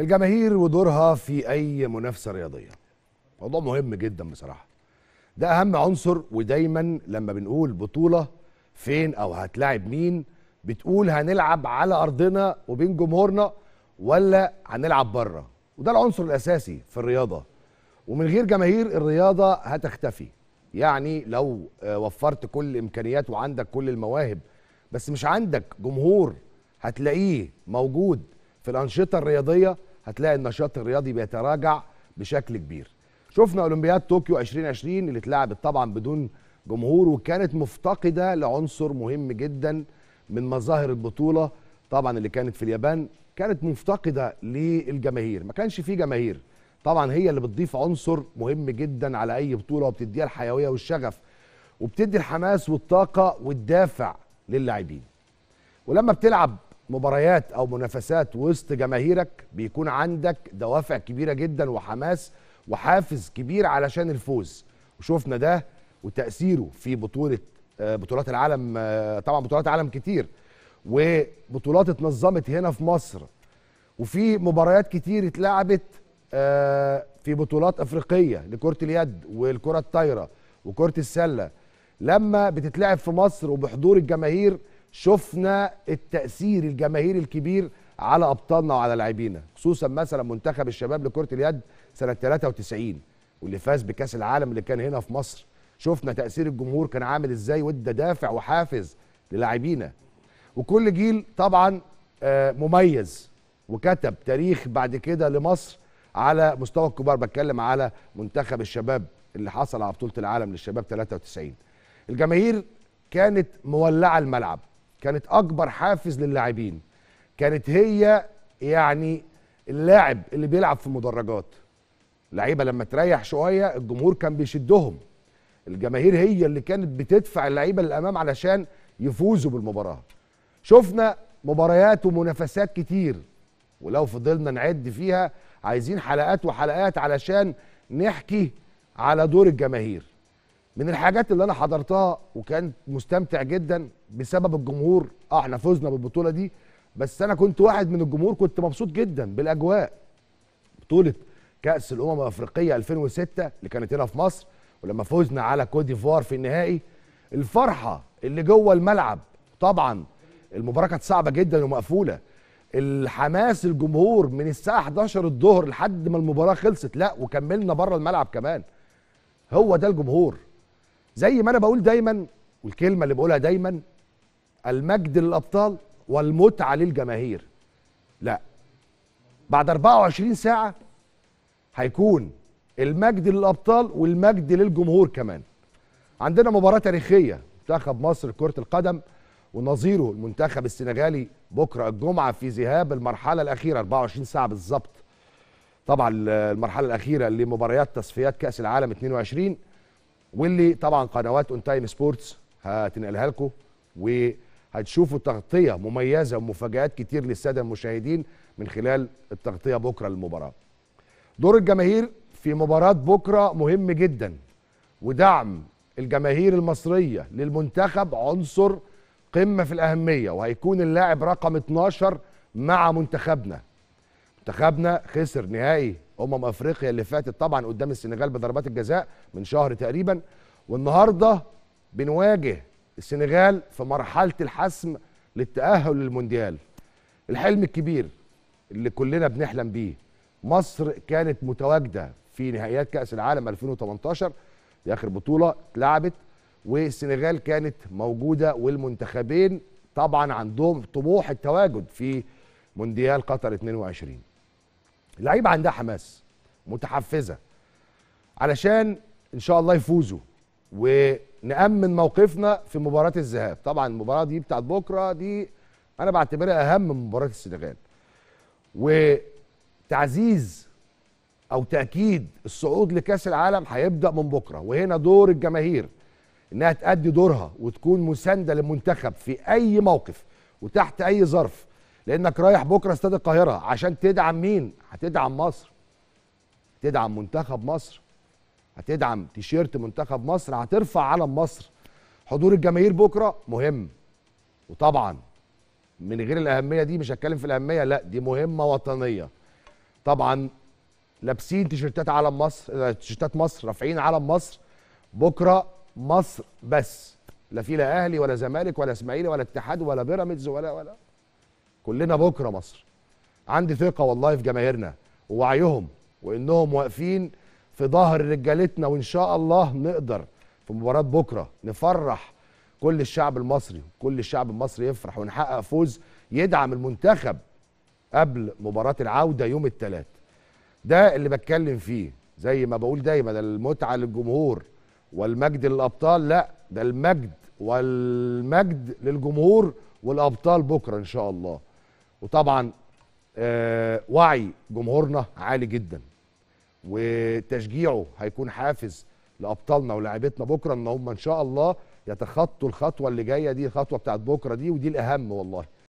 الجماهير ودورها في اي منافسه رياضيه موضوع مهم جدا بصراحه ده اهم عنصر ودايما لما بنقول بطوله فين او هتلاعب مين بتقول هنلعب على ارضنا وبين جمهورنا ولا هنلعب بره وده العنصر الاساسي في الرياضه ومن غير جماهير الرياضه هتختفي يعني لو آه، وفرت كل الامكانيات وعندك كل المواهب بس مش عندك جمهور هتلاقيه موجود في الانشطه الرياضيه هتلاقي النشاط الرياضي بيتراجع بشكل كبير شفنا اولمبياد طوكيو 2020 اللي اتلعبت طبعا بدون جمهور وكانت مفتقده لعنصر مهم جدا من مظاهر البطوله طبعا اللي كانت في اليابان كانت مفتقده للجماهير ما كانش في جماهير طبعا هي اللي بتضيف عنصر مهم جدا على اي بطوله وبتديها الحيويه والشغف وبتدي الحماس والطاقه والدافع للاعبين ولما بتلعب مباريات او منافسات وسط جماهيرك بيكون عندك دوافع كبيره جدا وحماس وحافز كبير علشان الفوز وشفنا ده وتاثيره في بطوله آه، بطولات العالم آه، طبعا بطولات عالم كتير وبطولات اتنظمت هنا في مصر وفي مباريات كتير اتلعبت آه، في بطولات افريقيه لكره اليد والكره الطايره وكره السله لما بتتلعب في مصر وبحضور الجماهير شفنا التاثير الجماهيري الكبير على ابطالنا وعلى لاعبينا خصوصا مثلا منتخب الشباب لكره اليد سنه 93 واللي فاز بكاس العالم اللي كان هنا في مصر شفنا تاثير الجمهور كان عامل ازاي وادى دافع وحافز للاعبينا وكل جيل طبعا آه، مميز وكتب تاريخ بعد كده لمصر على مستوى الكبار بتكلم على منتخب الشباب اللي حصل على بطوله العالم للشباب 93 الجماهير كانت مولعه الملعب كانت اكبر حافز للاعبين كانت هي يعني اللاعب اللي بيلعب في المدرجات لعيبه لما تريح شويه الجمهور كان بيشدهم الجماهير هي اللي كانت بتدفع اللعيبه للامام علشان يفوزوا بالمباراه شفنا مباريات ومنافسات كتير ولو فضلنا نعد فيها عايزين حلقات وحلقات علشان نحكي على دور الجماهير من الحاجات اللي انا حضرتها وكان مستمتع جدا بسبب الجمهور اه احنا فزنا بالبطوله دي بس انا كنت واحد من الجمهور كنت مبسوط جدا بالاجواء بطوله كاس الامم الافريقيه 2006 اللي كانت هنا في مصر ولما فزنا على كوت ديفوار في النهائي الفرحه اللي جوه الملعب طبعا المباراه كانت صعبه جدا ومقفوله الحماس الجمهور من الساعه 11 الظهر لحد ما المباراه خلصت لا وكملنا بره الملعب كمان هو ده الجمهور زي ما انا بقول دايما والكلمه اللي بقولها دايما المجد للابطال والمتعه للجماهير لا بعد 24 ساعه هيكون المجد للابطال والمجد للجمهور كمان عندنا مباراه تاريخيه منتخب مصر كره القدم ونظيره المنتخب السنغالي بكره الجمعه في ذهاب المرحله الاخيره 24 ساعه بالظبط طبعا المرحله الاخيره لمباريات تصفيات كاس العالم 22 واللي طبعا قنوات اون تايم سبورتس هتنقلها لكم وهتشوفوا تغطيه مميزه ومفاجات كتير للساده المشاهدين من خلال التغطيه بكره للمباراه. دور الجماهير في مباراه بكره مهم جدا ودعم الجماهير المصريه للمنتخب عنصر قمه في الاهميه وهيكون اللاعب رقم 12 مع منتخبنا. منتخبنا خسر نهائي امم افريقيا اللي فاتت طبعا قدام السنغال بضربات الجزاء من شهر تقريبا والنهارده بنواجه السنغال في مرحله الحسم للتاهل للمونديال الحلم الكبير اللي كلنا بنحلم بيه مصر كانت متواجده في نهائيات كاس العالم 2018 دي اخر بطوله اتلعبت والسنغال كانت موجوده والمنتخبين طبعا عندهم طموح التواجد في مونديال قطر 22 اللعيبه عندها حماس متحفزه علشان ان شاء الله يفوزوا ونامن موقفنا في مباراه الذهاب طبعا المباراه دي بتاعت بكره دي انا بعتبرها اهم من مباراه السنغال وتعزيز او تاكيد الصعود لكاس العالم هيبدا من بكره وهنا دور الجماهير انها تأدي دورها وتكون مسانده للمنتخب في اي موقف وتحت اي ظرف لانك رايح بكره استاد القاهره عشان تدعم مين هتدعم مصر هتدعم منتخب مصر هتدعم تيشيرت منتخب مصر هترفع علم مصر حضور الجماهير بكره مهم وطبعا من غير الاهميه دي مش هتكلم في الاهميه لا دي مهمه وطنيه طبعا لابسين تيشيرتات علم مصر آه، تيشيرتات مصر رافعين علم مصر بكره مصر بس لا في لا اهلي ولا زمالك ولا اسماعيلي ولا اتحاد ولا بيراميدز ولا ولا كلنا بكره مصر عندي ثقه والله في جماهيرنا ووعيهم وانهم واقفين في ظهر رجالتنا وان شاء الله نقدر في مباراه بكره نفرح كل الشعب المصري كل الشعب المصري يفرح ونحقق فوز يدعم المنتخب قبل مباراه العوده يوم الثلاث ده اللي بتكلم فيه زي ما بقول دايما المتعه للجمهور والمجد للابطال لا ده المجد والمجد للجمهور والابطال بكره ان شاء الله وطبعا آه، وعي جمهورنا عالي جدا وتشجيعه هيكون حافز لابطالنا ولاعيبتنا بكره ان هم ان شاء الله يتخطوا الخطوه اللي جايه دي الخطوه بتاعت بكره دي ودي الاهم والله